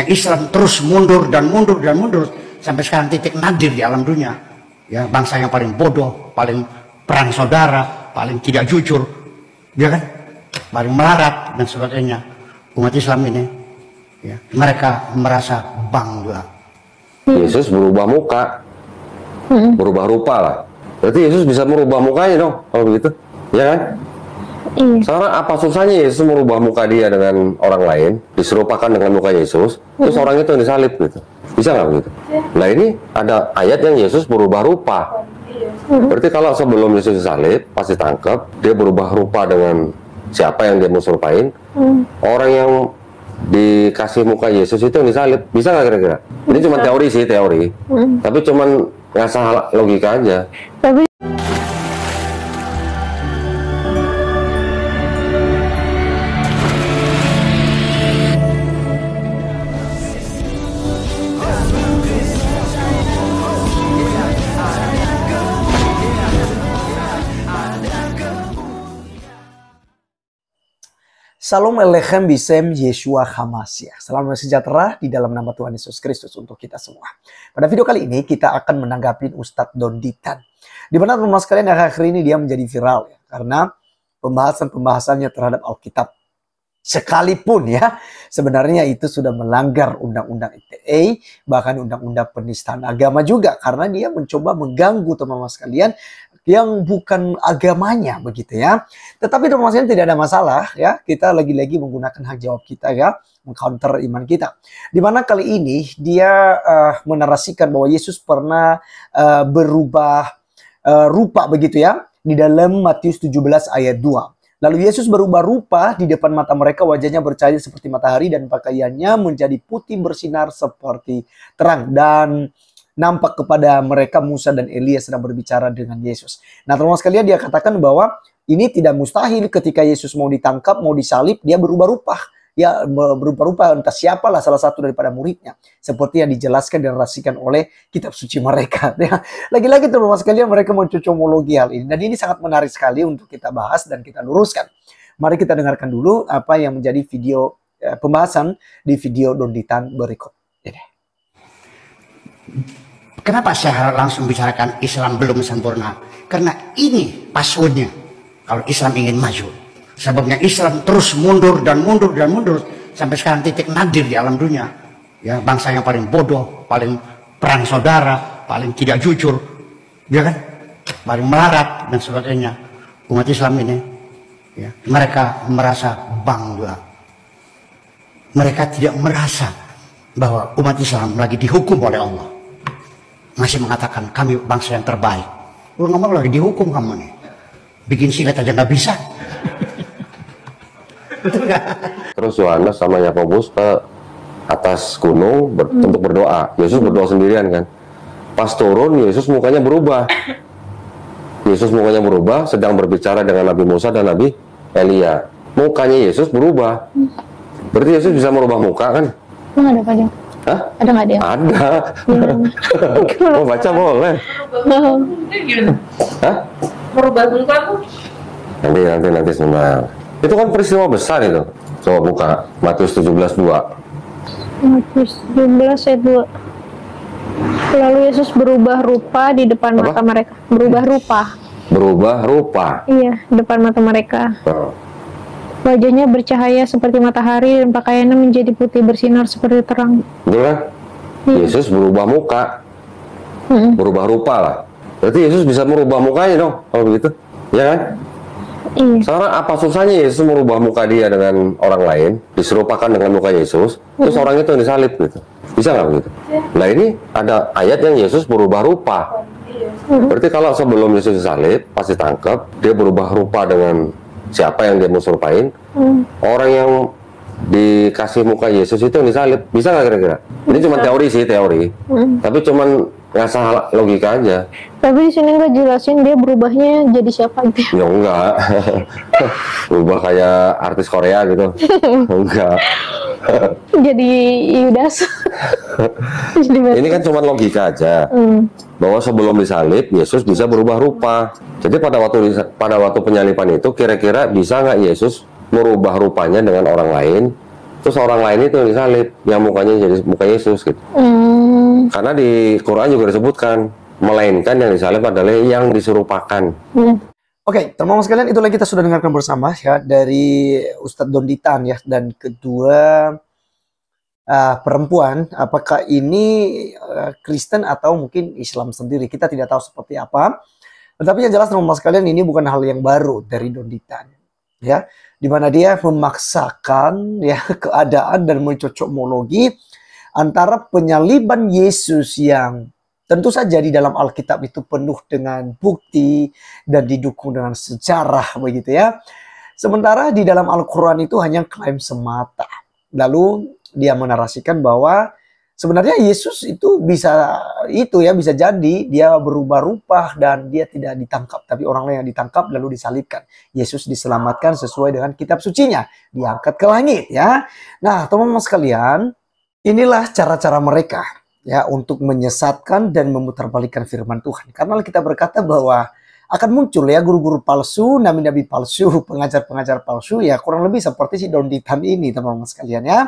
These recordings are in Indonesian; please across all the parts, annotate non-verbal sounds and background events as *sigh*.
yang Islam terus mundur dan mundur dan mundur sampai sekarang titik nadir di alam dunia ya bangsa yang paling bodoh paling perang saudara paling tidak jujur ya kan paling melarat dan sebagainya umat Islam ini ya mereka merasa bangga Yesus berubah muka hmm. berubah rupa lah berarti Yesus bisa merubah mukanya dong kalau begitu ya kan Iya. Sekarang apa susahnya Yesus merubah muka dia dengan orang lain, diserupakan dengan muka Yesus, hmm. terus iya. orang itu yang disalib gitu. Bisa nggak begitu? Ya. Nah ini ada ayat yang Yesus berubah rupa. Hmm. Berarti kalau sebelum Yesus disalib, pasti tangkap, dia berubah rupa dengan siapa yang dia mau serupain. Hmm. Orang yang dikasih muka Yesus itu yang disalib, bisa nggak kira-kira? Ini cuma teori sih, teori. Hmm. Tapi cuma ngasah logika aja. Tapi Salam Alechem Bisem Yeshua Hamasya. Salam sejahtera di dalam nama Tuhan Yesus Kristus untuk kita semua. Pada video kali ini kita akan menanggapi Ustadz Donditan. Di mana rumah sekalian akhir akhir ini dia menjadi viral ya, karena pembahasan-pembahasannya terhadap Alkitab sekalipun ya sebenarnya itu sudah melanggar undang-undang ITE bahkan undang-undang penistaan agama juga karena dia mencoba mengganggu teman-teman sekalian yang bukan agamanya begitu ya. Tetapi teman-teman sekalian tidak ada masalah ya. Kita lagi-lagi menggunakan hak jawab kita ya, mengcounter iman kita. Di mana kali ini dia uh, menarasikan bahwa Yesus pernah uh, berubah uh, rupa begitu ya di dalam Matius 17 ayat 2. Lalu Yesus berubah rupa di depan mata mereka, wajahnya bercahaya seperti matahari dan pakaiannya menjadi putih bersinar seperti terang. Dan nampak kepada mereka Musa dan Elia sedang berbicara dengan Yesus. Nah teman-teman sekalian dia katakan bahwa ini tidak mustahil ketika Yesus mau ditangkap, mau disalib, dia berubah rupa ya berupa-rupa entah siapalah salah satu daripada muridnya seperti yang dijelaskan dan rasikan oleh kitab suci mereka *laughs* ya lagi-lagi teman-teman sekalian mereka mencocomologi hal ini dan ini sangat menarik sekali untuk kita bahas dan kita luruskan mari kita dengarkan dulu apa yang menjadi video eh, pembahasan di video donditan berikut ini kenapa saya langsung bicarakan Islam belum sempurna karena ini passwordnya kalau Islam ingin maju Sebabnya Islam terus mundur dan mundur dan mundur sampai sekarang titik nadir di alam dunia. Ya, bangsa yang paling bodoh, paling perang saudara, paling tidak jujur, ya kan? Paling melarat dan sebagainya. Umat Islam ini ya, mereka merasa bangga. Mereka tidak merasa bahwa umat Islam lagi dihukum oleh Allah. Masih mengatakan kami bangsa yang terbaik. Lu ngomong lagi dihukum kamu nih. Bikin silat aja nggak bisa. Terus Yohanes sama Yakobus ke atas gunung ber hmm. untuk berdoa. Yesus berdoa sendirian kan. Pas turun Yesus mukanya berubah. Yesus mukanya berubah sedang berbicara dengan Nabi Musa dan Nabi Elia. Mukanya Yesus berubah. Hmm. Berarti Yesus bisa merubah muka kan? ada Hah? Ada nggak dia? Ada. Hmm. *laughs* mau baca boleh. Hmm. Hah? Merubah muka Nanti nanti nanti semua. Itu kan peristiwa besar itu. Coba buka Matius 17:2. Matius 17:2. ayat dua Lalu Yesus berubah rupa di depan Apa? mata mereka. Berubah rupa. Berubah rupa. Iya, depan mata mereka. Oh. Wajahnya bercahaya seperti matahari dan pakaiannya menjadi putih bersinar seperti terang. Betul kan? Iya. Yesus berubah muka. Mm -mm. Berubah rupa lah. Berarti Yesus bisa merubah mukanya dong kalau begitu. Ya kan? Iya. Sekarang apa susahnya Yesus merubah muka dia dengan orang lain, diserupakan dengan muka Yesus, hmm. terus iya. orang itu yang disalib gitu. Bisa nggak begitu? Ya. Nah ini ada ayat yang Yesus berubah rupa. Hmm. Berarti kalau sebelum Yesus disalib, pasti tangkap, dia berubah rupa dengan siapa yang dia mau serupain. Hmm. Orang yang dikasih muka Yesus itu yang disalib, bisa nggak kira-kira? Ini cuma teori sih, teori. Hmm. Tapi cuma ngasah logika aja. Tapi di sini nggak jelasin dia berubahnya jadi siapa gitu. Ya enggak. *laughs* Berubah kayak artis Korea gitu. *laughs* enggak. *laughs* jadi Yudas. Ini kan cuma logika aja. Hmm. Bahwa sebelum disalib Yesus bisa berubah rupa. Jadi pada waktu pada waktu penyaliban itu kira-kira bisa nggak Yesus merubah rupanya dengan orang lain? Terus orang lain itu disalib yang mukanya jadi muka Yesus gitu. Hmm. Karena di Quran juga disebutkan melainkan yang disalib adalah yang diserupakan. Hmm. Oke, okay, teman-teman sekalian itulah kita sudah dengarkan bersama ya dari Ustadz Donditan ya dan kedua uh, perempuan apakah ini uh, Kristen atau mungkin Islam sendiri kita tidak tahu seperti apa. Tetapi yang jelas teman-teman sekalian ini bukan hal yang baru dari Donditan ya di mana dia memaksakan ya *laughs* keadaan dan mencocokmologi antara penyaliban Yesus yang Tentu saja di dalam Alkitab itu penuh dengan bukti dan didukung dengan sejarah begitu ya. Sementara di dalam Al-Quran itu hanya klaim semata. Lalu dia menarasikan bahwa sebenarnya Yesus itu bisa itu ya bisa jadi dia berubah rupa dan dia tidak ditangkap tapi orang lain yang ditangkap lalu disalibkan. Yesus diselamatkan sesuai dengan kitab sucinya, diangkat ke langit ya. Nah, teman-teman sekalian, inilah cara-cara mereka ya untuk menyesatkan dan memutarbalikkan firman Tuhan. Karena kita berkata bahwa akan muncul ya guru-guru palsu, nabi-nabi palsu, *laughs* pengajar-pengajar palsu ya kurang lebih seperti si Don Ditan ini teman-teman sekalian ya.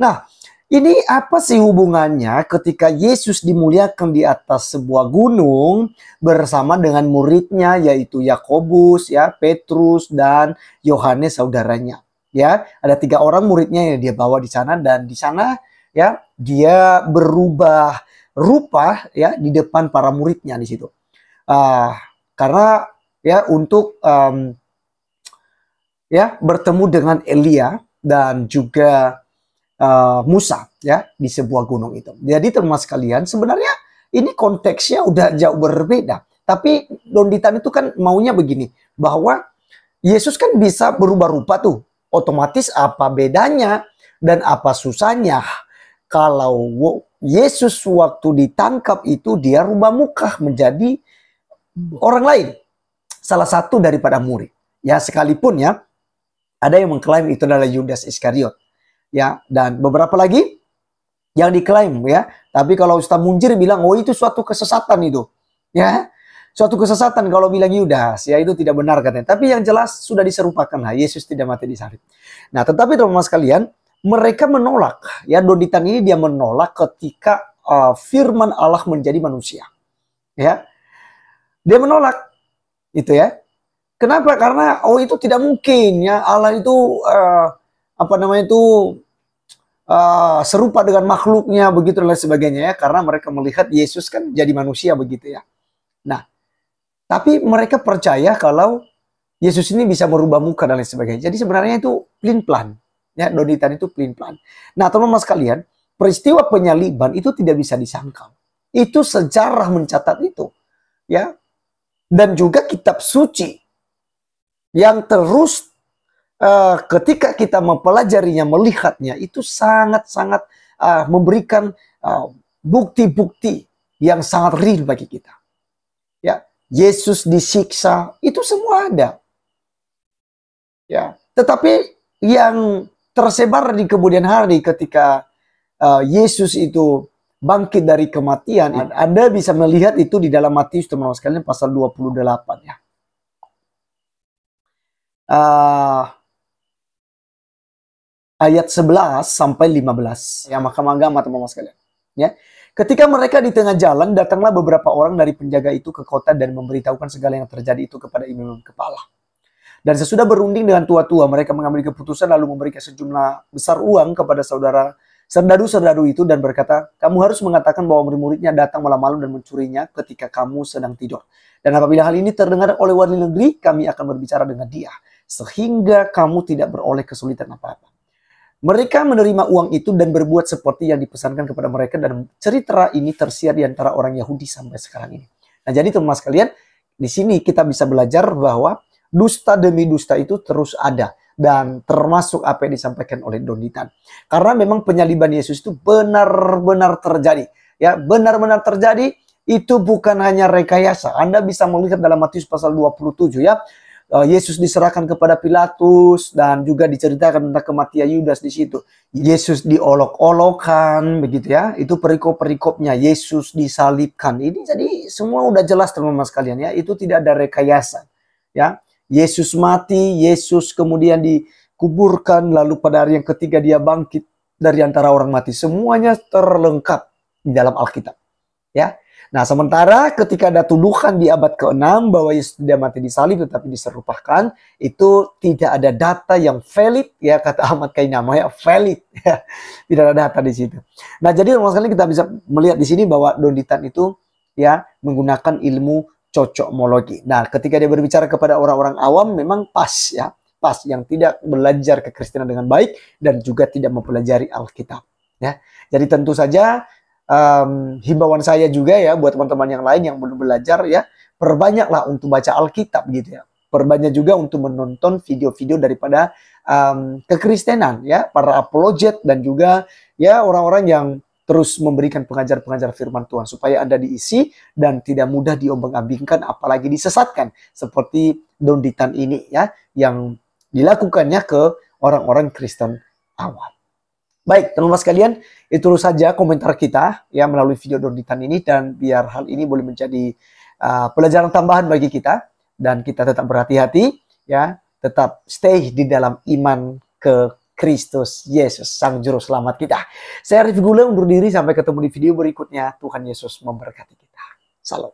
Nah, ini apa sih hubungannya ketika Yesus dimuliakan di atas sebuah gunung bersama dengan muridnya yaitu Yakobus, ya, Petrus dan Yohanes saudaranya. Ya, ada tiga orang muridnya yang dia bawa di sana dan di sana ya dia berubah rupa ya di depan para muridnya di situ uh, karena ya untuk um, ya bertemu dengan Elia dan juga uh, Musa ya di sebuah gunung itu jadi teman-teman sekalian, sebenarnya ini konteksnya udah jauh berbeda tapi Donditan itu kan maunya begini bahwa Yesus kan bisa berubah rupa tuh otomatis apa bedanya dan apa susahnya kalau Yesus waktu ditangkap itu dia rubah muka menjadi orang lain. Salah satu daripada murid. Ya sekalipun ya ada yang mengklaim itu adalah Yudas Iskariot. Ya dan beberapa lagi yang diklaim ya. Tapi kalau Ustaz Munjir bilang oh itu suatu kesesatan itu. Ya. Suatu kesesatan kalau bilang Yudas ya itu tidak benar katanya. Tapi yang jelas sudah diserupakan lah Yesus tidak mati di salib. Nah, tetapi teman-teman sekalian, mereka menolak ya Donitan ini dia menolak ketika uh, firman Allah menjadi manusia ya dia menolak itu ya kenapa karena oh itu tidak mungkin ya Allah itu uh, apa namanya itu uh, serupa dengan makhluknya begitu dan lain sebagainya ya karena mereka melihat Yesus kan jadi manusia begitu ya nah tapi mereka percaya kalau Yesus ini bisa merubah muka dan lain sebagainya jadi sebenarnya itu plin plan Ya, Donitan itu pelin-pelan. Nah, teman-teman sekalian, peristiwa penyaliban itu tidak bisa disangkal. Itu sejarah mencatat itu. Ya. Dan juga kitab suci yang terus uh, ketika kita mempelajarinya, melihatnya itu sangat-sangat uh, memberikan eh, bukti-bukti uh, yang sangat real bagi kita. Ya, Yesus disiksa, itu semua ada. Ya, tetapi yang tersebar di kemudian hari ketika uh, Yesus itu bangkit dari kematian. Hmm. Anda bisa melihat itu di dalam Matius teman-teman sekalian pasal 28 ya. Uh, ayat 11 sampai 15 ya mahkamah agama teman-teman sekalian ya. Ketika mereka di tengah jalan, datanglah beberapa orang dari penjaga itu ke kota dan memberitahukan segala yang terjadi itu kepada imam kepala. Dan sesudah berunding dengan tua-tua, mereka mengambil keputusan lalu memberikan sejumlah besar uang kepada saudara serdadu-serdadu itu dan berkata, kamu harus mengatakan bahwa murid-muridnya datang malam-malam dan mencurinya ketika kamu sedang tidur. Dan apabila hal ini terdengar oleh wali negeri, kami akan berbicara dengan dia. Sehingga kamu tidak beroleh kesulitan apa-apa. Mereka menerima uang itu dan berbuat seperti yang dipesankan kepada mereka dan cerita ini tersiar di antara orang Yahudi sampai sekarang ini. Nah, jadi teman-teman sekalian, di sini kita bisa belajar bahwa dusta demi dusta itu terus ada dan termasuk apa yang disampaikan oleh Donitan. Karena memang penyaliban Yesus itu benar-benar terjadi. Ya, benar-benar terjadi itu bukan hanya rekayasa. Anda bisa melihat dalam Matius pasal 27 ya. E, Yesus diserahkan kepada Pilatus dan juga diceritakan tentang kematian Yudas di situ. Yesus diolok-olokan begitu ya. Itu perikop-perikopnya Yesus disalibkan. Ini jadi semua udah jelas teman-teman sekalian ya. Itu tidak ada rekayasa ya. Yesus mati, Yesus kemudian dikuburkan, lalu pada hari yang ketiga dia bangkit dari antara orang mati. Semuanya terlengkap di dalam Alkitab. Ya. Nah, sementara ketika ada tuduhan di abad ke-6 bahwa Yesus tidak mati di salib tetapi diserupakan, itu tidak ada data yang valid ya kata Ahmad Kainama ya, valid. Ya. Tidak ada data di situ. Nah, jadi sekali kita bisa melihat di sini bahwa Donditan itu ya menggunakan ilmu cocok cocokmologi. Nah, ketika dia berbicara kepada orang-orang awam memang pas ya, pas yang tidak belajar kekristenan dengan baik dan juga tidak mempelajari Alkitab. Ya, jadi tentu saja um, himbauan saya juga ya buat teman-teman yang lain yang belum belajar ya, perbanyaklah untuk baca Alkitab gitu ya. Perbanyak juga untuk menonton video-video daripada um, kekristenan ya, para apologet dan juga ya orang-orang yang terus memberikan pengajar-pengajar firman Tuhan supaya Anda diisi dan tidak mudah diombang-ambingkan apalagi disesatkan seperti donditan ini ya yang dilakukannya ke orang-orang Kristen awal. Baik, teman-teman sekalian, itu saja komentar kita ya melalui video donditan ini dan biar hal ini boleh menjadi uh, pelajaran tambahan bagi kita dan kita tetap berhati-hati ya, tetap stay di dalam iman ke Kristus Yesus, Sang Juru Selamat kita. Saya Arif Gula undur diri sampai ketemu di video berikutnya. Tuhan Yesus memberkati kita. Salam.